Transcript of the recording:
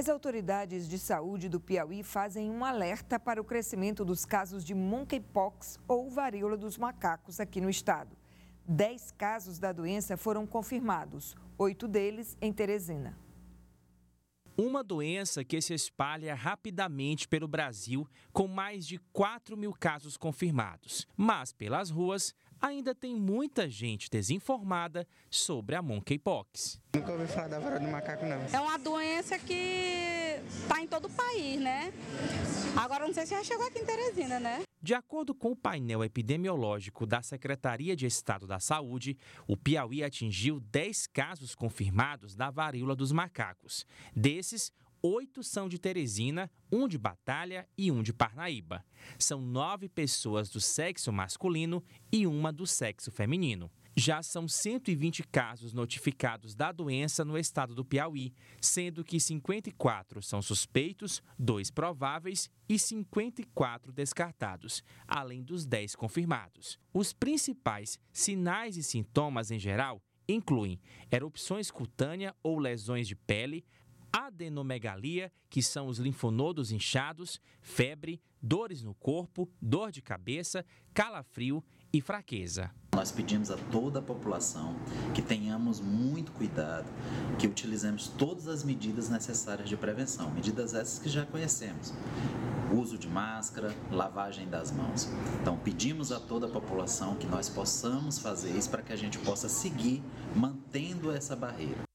As autoridades de saúde do Piauí fazem um alerta para o crescimento dos casos de monkeypox ou varíola dos macacos aqui no estado. Dez casos da doença foram confirmados, oito deles em Teresina. Uma doença que se espalha rapidamente pelo Brasil, com mais de 4 mil casos confirmados. Mas pelas ruas, ainda tem muita gente desinformada sobre a monkeypox. Nunca ouvi falar da vara do macaco, não. É uma doença que está em todo o país, né? Agora não sei se já chegou aqui em Teresina, né? De acordo com o painel epidemiológico da Secretaria de Estado da Saúde, o Piauí atingiu 10 casos confirmados da varíola dos macacos. Desses, oito são de Teresina, um de Batalha e um de Parnaíba. São nove pessoas do sexo masculino e uma do sexo feminino. Já são 120 casos notificados da doença no estado do Piauí, sendo que 54 são suspeitos, 2 prováveis e 54 descartados, além dos 10 confirmados. Os principais sinais e sintomas em geral incluem erupções cutânea ou lesões de pele, adenomegalia, que são os linfonodos inchados, febre, dores no corpo, dor de cabeça, calafrio e fraqueza. Nós pedimos a toda a população que tenhamos muito cuidado, que utilizemos todas as medidas necessárias de prevenção, medidas essas que já conhecemos. Uso de máscara, lavagem das mãos. Então, pedimos a toda a população que nós possamos fazer isso para que a gente possa seguir mantendo essa barreira.